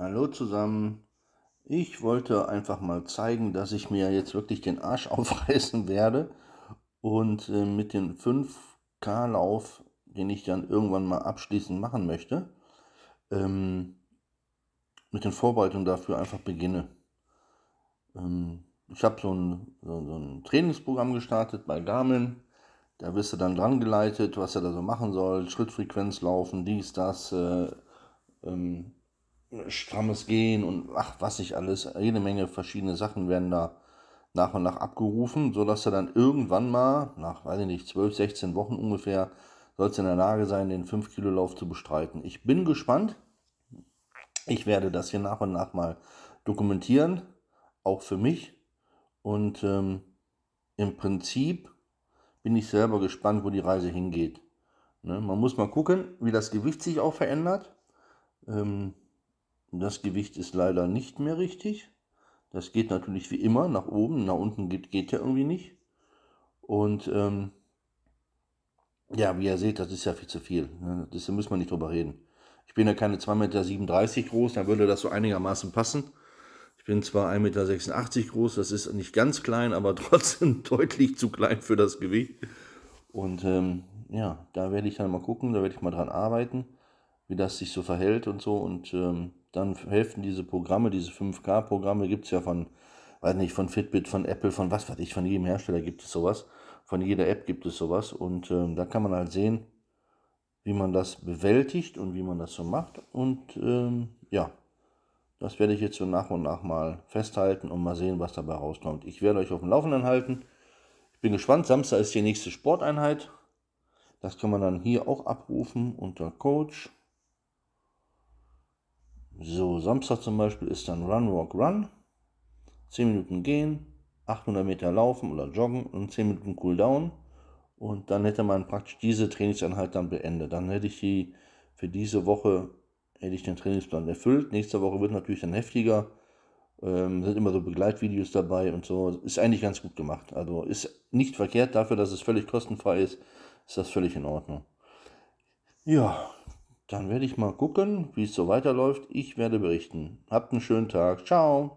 Hallo zusammen. Ich wollte einfach mal zeigen, dass ich mir jetzt wirklich den Arsch aufreißen werde und äh, mit dem 5K-Lauf, den ich dann irgendwann mal abschließend machen möchte, ähm, mit den Vorbereitungen dafür einfach beginne. Ähm, ich habe so, so, so ein, Trainingsprogramm gestartet bei Garmin. Da wirst du dann dran geleitet, was er da so machen soll, Schrittfrequenz laufen, dies, das, äh, ähm, strammes Gehen und ach, was ich alles, jede Menge verschiedene Sachen werden da nach und nach abgerufen, sodass er dann irgendwann mal, nach, weiß ich nicht, 12, 16 Wochen ungefähr, soll es in der Lage sein, den 5-Kilo-Lauf zu bestreiten. Ich bin gespannt. Ich werde das hier nach und nach mal dokumentieren, auch für mich. Und ähm, im Prinzip bin ich selber gespannt, wo die Reise hingeht. Ne? Man muss mal gucken, wie das Gewicht sich auch verändert. Ähm, das Gewicht ist leider nicht mehr richtig. Das geht natürlich wie immer nach oben, nach unten geht, geht ja irgendwie nicht. Und ähm, ja, wie ihr seht, das ist ja viel zu viel. Ne? Das, da muss man nicht drüber reden. Ich bin ja keine 2,37 Meter groß, dann würde das so einigermaßen passen. Ich bin zwar 1,86 Meter groß, das ist nicht ganz klein, aber trotzdem deutlich zu klein für das Gewicht. Und ähm, ja, da werde ich dann mal gucken, da werde ich mal dran arbeiten, wie das sich so verhält und so. Und ähm, dann helfen diese Programme, diese 5K-Programme, gibt es ja von, weiß nicht, von Fitbit, von Apple, von was weiß ich, von jedem Hersteller gibt es sowas. Von jeder App gibt es sowas. Und ähm, da kann man halt sehen, wie man das bewältigt und wie man das so macht. Und ähm, ja, das werde ich jetzt so nach und nach mal festhalten und mal sehen, was dabei rauskommt. Ich werde euch auf dem Laufenden halten. Ich bin gespannt. Samstag ist die nächste Sporteinheit. Das kann man dann hier auch abrufen unter Coach. So, Samstag zum Beispiel ist dann Run, Walk, Run. 10 Minuten gehen, 800 Meter laufen oder joggen und 10 Minuten Cooldown. Und dann hätte man praktisch diese Trainingseinheit dann beendet. Dann hätte ich die für diese Woche hätte ich den Trainingsplan erfüllt. Nächste Woche wird natürlich dann heftiger. Ähm, sind immer so Begleitvideos dabei und so. Ist eigentlich ganz gut gemacht. Also ist nicht verkehrt dafür, dass es völlig kostenfrei ist. Ist das völlig in Ordnung. Ja, dann werde ich mal gucken, wie es so weiterläuft. Ich werde berichten. Habt einen schönen Tag. Ciao.